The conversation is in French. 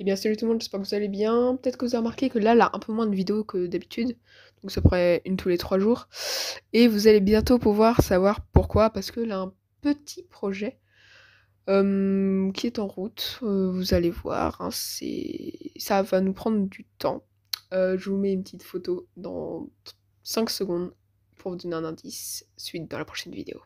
Eh bien salut tout le monde, j'espère que vous allez bien. Peut-être que vous avez remarqué que là, a un peu moins de vidéos que d'habitude. Donc ça pourrait une tous les trois jours. Et vous allez bientôt pouvoir savoir pourquoi, parce que là, un petit projet euh, qui est en route, euh, vous allez voir. Hein, ça va nous prendre du temps. Euh, je vous mets une petite photo dans 5 secondes pour vous donner un indice, suite dans la prochaine vidéo.